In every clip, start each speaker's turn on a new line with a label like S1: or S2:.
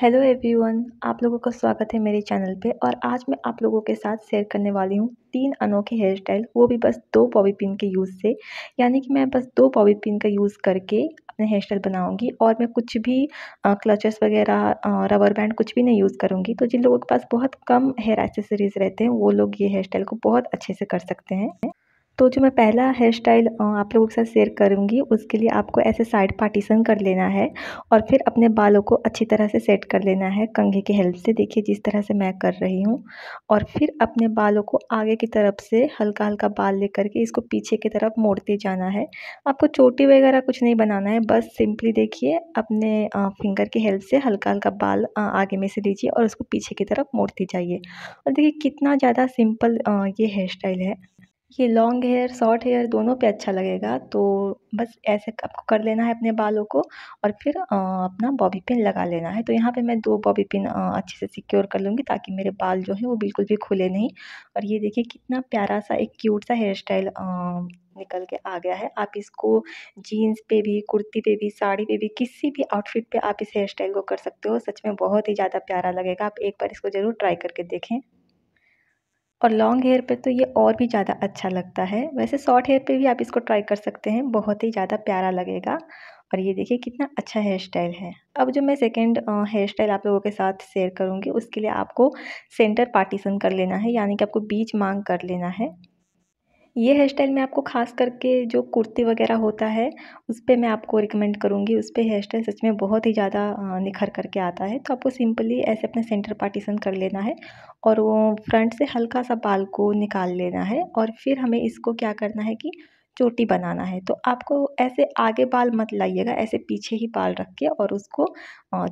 S1: hello everyone आप लोगों का स्वागत है मेरे चैनल पे और आज मैं आप लोगों के साथ शेयर करने वाली हूँ तीन अनोखे हेयर स्टाइल वो भी बस दो बॉबी पिन के यूज़ से यानी कि मैं बस दो बॉबी पिन का यूज़ करके अपने हेयर स्टाइल बनाऊँगी और मैं कुछ भी क्लचेस वगैरह रबर बैंड कुछ भी नहीं यूज़ करूँगी तो जिन लोगों के पास बहुत कम हेयर एक्सेसरीज़ रहते हैं वो लोग ये हेयर स्टाइल को बहुत अच्छे से कर सकते हैं तो जो मैं पहला हेयर स्टाइल आप लोगों के साथ शेयर करूँगी उसके लिए आपको ऐसे साइड पार्टीशन कर लेना है और फिर अपने बालों को अच्छी तरह से सेट कर लेना है कंघे की हेल्प से देखिए जिस तरह से मैं कर रही हूँ और फिर अपने बालों को आगे की तरफ से हल्का हल्का बाल ले करके इसको पीछे की तरफ मोड़ते जाना है आपको चोटी वगैरह कुछ नहीं बनाना है बस सिंपली देखिए अपने फिंगर की हेल्प से हल्का हल्का बाल आगे में से लीजिए और उसको पीछे की तरफ मोड़ते जाइए और देखिए कितना ज़्यादा सिंपल ये हेयर स्टाइल है ये लॉन्ग हेयर शॉर्ट हेयर दोनों पे अच्छा लगेगा तो बस ऐसे आपको कर लेना है अपने बालों को और फिर अपना बॉबी पिन लगा लेना है तो यहाँ पे मैं दो बॉबी पिन अच्छे से सिक्योर कर लूँगी ताकि मेरे बाल जो है वो बिल्कुल भी खुले नहीं और ये देखिए कितना प्यारा सा एक क्यूट सा हेयर स्टाइल निकल के आ गया है आप इसको जीन्स पे भी कुर्ती पे भी साड़ी पे भी किसी भी आउटफिट पे आप इस हेयर स्टाइल को कर सकते हो सच में बहुत ही ज़्यादा प्यारा लगेगा आप एक बार इसको ज़रूर ट्राई करके देखें और लॉन्ग हेयर पे तो ये और भी ज़्यादा अच्छा लगता है वैसे शॉर्ट हेयर पे भी आप इसको ट्राई कर सकते हैं बहुत ही ज़्यादा प्यारा लगेगा और ये देखिए कितना अच्छा हेयर स्टाइल है अब जो मैं सेकंड हेयर स्टाइल आप लोगों के साथ शेयर करूँगी उसके लिए आपको सेंटर पार्टीशन कर लेना है यानी कि आपको बीच मांग कर लेना है ये हेयर स्टाइल मैं आपको खास करके जो कुर्ती वगैरह होता है उस पर मैं आपको रिकमेंड करूँगी उस पर हेयर स्टाइल सच में बहुत ही ज़्यादा निखर करके आता है तो आपको सिंपली ऐसे अपने सेंटर पार्टीशन कर लेना है और वो फ्रंट से हल्का सा बाल को निकाल लेना है और फिर हमें इसको क्या करना है कि चोटी बनाना है तो आपको ऐसे आगे बाल मत लाइएगा ऐसे पीछे ही बाल रख के और उसको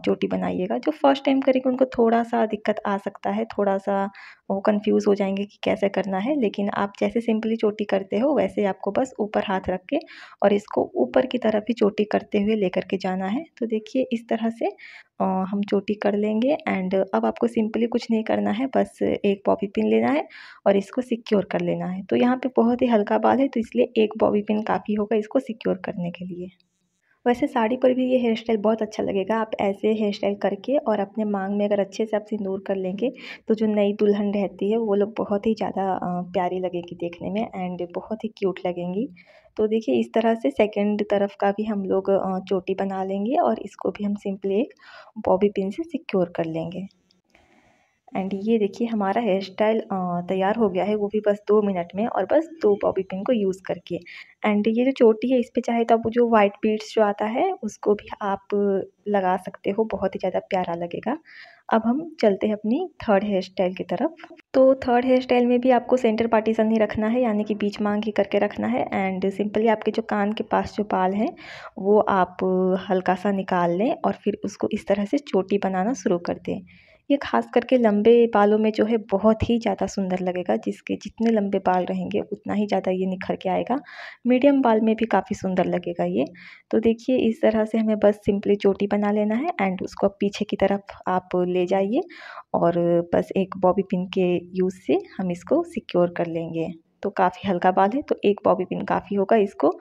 S1: चोटी बनाइएगा जो फर्स्ट टाइम करेंगे उनको थोड़ा सा दिक्कत आ सकता है थोड़ा सा वो कंफ्यूज हो जाएंगे कि कैसे करना है लेकिन आप जैसे सिंपली चोटी करते हो वैसे आपको बस ऊपर हाथ रख के और इसको ऊपर की तरफ ही चोटी करते हुए लेकर के जाना है तो देखिए इस तरह से हम चोटी कर लेंगे एंड अब आपको सिंपली कुछ नहीं करना है बस एक बॉबी पिन लेना है और इसको सिक्योर कर लेना है तो यहाँ पर बहुत ही हल्का बाल है तो इसलिए एक बॉबी पिन काफ़ी होगा इसको सिक्योर करने के लिए वैसे साड़ी पर भी ये हेयर स्टाइल बहुत अच्छा लगेगा आप ऐसे हेयर स्टाइल करके और अपने मांग में अगर अच्छे से आप सिंदूर कर लेंगे तो जो नई दुल्हन रहती है वो लोग बहुत ही ज़्यादा प्यारी लगेगी देखने में एंड बहुत ही क्यूट लगेंगी तो देखिए इस तरह से सेकंड तरफ का भी हम लोग चोटी बना लेंगे और इसको भी हम सिंपली एक बॉबी पिन से सिक्योर कर लेंगे एंड ये देखिए हमारा हेयर स्टाइल तैयार हो गया है वो भी बस दो मिनट में और बस दो बॉबी पिन को यूज़ करके एंड ये जो चोटी है इस पर चाहे तो आप जो वाइट बीड्स जो आता है उसको भी आप लगा सकते हो बहुत ही ज़्यादा प्यारा लगेगा अब हम चलते हैं अपनी थर्ड हेयर स्टाइल की तरफ तो थर्ड हेयर स्टाइल में भी आपको सेंटर पार्टीसन ही रखना है यानी कि बीच मांग ही करके रखना है एंड सिंपली आपके जो कान के पास जो बाल हैं वो आप हल्का सा निकाल लें और फिर उसको इस तरह से चोटी बनाना शुरू कर दें ये खास करके लंबे बालों में जो है बहुत ही ज़्यादा सुंदर लगेगा जिसके जितने लंबे बाल रहेंगे उतना ही ज़्यादा ये निखर के आएगा मीडियम बाल में भी काफ़ी सुंदर लगेगा ये तो देखिए इस तरह से हमें बस सिंपली चोटी बना लेना है एंड उसको पीछे की तरफ आप ले जाइए और बस एक बॉबी पिन के यूज़ से हम इसको सिक्योर कर लेंगे तो काफ़ी हल्का बाल है तो एक बॉबी पिन काफ़ी होगा इसको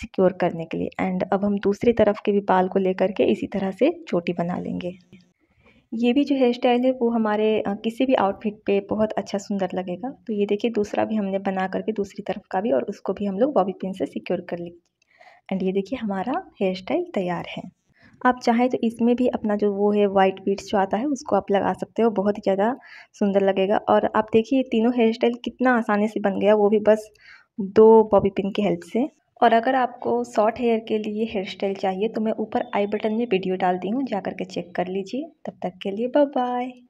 S1: सिक्योर करने के लिए एंड अब हम दूसरी तरफ के भी बाल को लेकर के इसी तरह से चोटी बना लेंगे ये भी जो हेयर स्टाइल है वो हमारे किसी भी आउटफिट पे बहुत अच्छा सुंदर लगेगा तो ये देखिए दूसरा भी हमने बना करके दूसरी तरफ का भी और उसको भी हम लोग बॉबी पिन से सिक्योर कर लेंगे एंड ये देखिए हमारा हेयर स्टाइल तैयार है आप चाहें तो इसमें भी अपना जो वो है वाइट बीट्स जो आता है उसको आप लगा सकते हो बहुत ही ज़्यादा सुंदर लगेगा और आप देखिए तीनों हेयर स्टाइल कितना आसानी से बन गया वो भी बस दो बॉबी पिन की हेल्प से और अगर आपको शॉर्ट हेयर के लिए हेयर स्टाइल चाहिए तो मैं ऊपर आई बटन में वीडियो डाल दी हूँ जा कर के चेक कर लीजिए तब तक के लिए बाय बाय